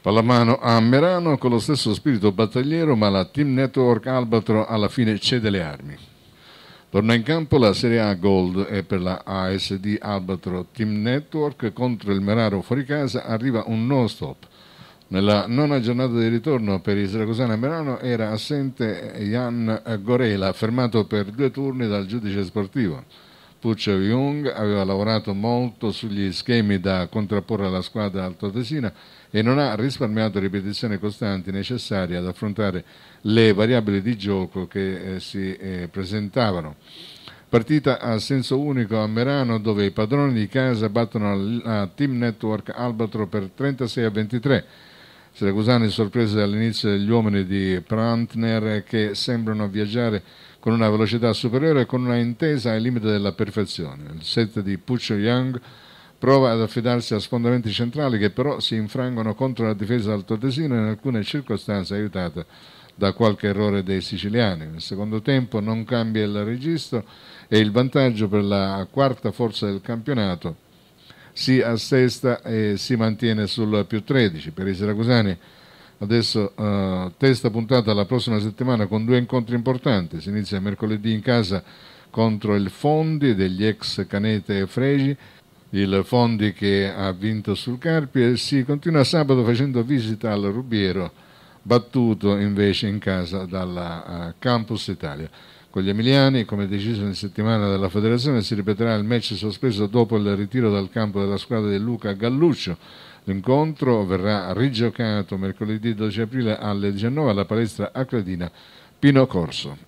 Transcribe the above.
Pallamano a Merano con lo stesso spirito battagliero ma la Team Network Albatro alla fine cede le armi. Torna in campo la Serie A Gold e per la ASD Albatro Team Network contro il Meraro fuori casa arriva un non stop. Nella nona giornata di ritorno per il Siracusani a Merano era assente Jan Gorela, fermato per due turni dal giudice sportivo. Puccio Jung aveva lavorato molto sugli schemi da contrapporre alla squadra altoatesina e non ha risparmiato ripetizioni costanti necessarie ad affrontare le variabili di gioco che eh, si eh, presentavano. Partita a senso unico a Merano dove i padroni di casa battono la Team Network Albatro per 36 a 23. Siracusani sorpresi dall'inizio degli uomini di Prantner che sembrano viaggiare con una velocità superiore e con una intesa ai limiti della perfezione. Il set di Puccio Young prova ad affidarsi a sfondamenti centrali che però si infrangono contro la difesa del altoatesina in alcune circostanze aiutate da qualche errore dei siciliani. Nel secondo tempo non cambia il registro e il vantaggio per la quarta forza del campionato si assesta e si mantiene sul più 13. Per i siracusani adesso eh, testa puntata alla prossima settimana con due incontri importanti. Si inizia mercoledì in casa contro il Fondi degli ex Canete e Fregi, il Fondi che ha vinto sul Carpi e si continua sabato facendo visita al Rubiero, battuto invece in casa dalla uh, Campus Italia. Con gli emiliani, come deciso in settimana dalla federazione, si ripeterà il match sospeso dopo il ritiro dal campo della squadra di Luca Galluccio. L'incontro verrà rigiocato mercoledì 12 aprile alle 19 alla palestra Acredina Pino Corso.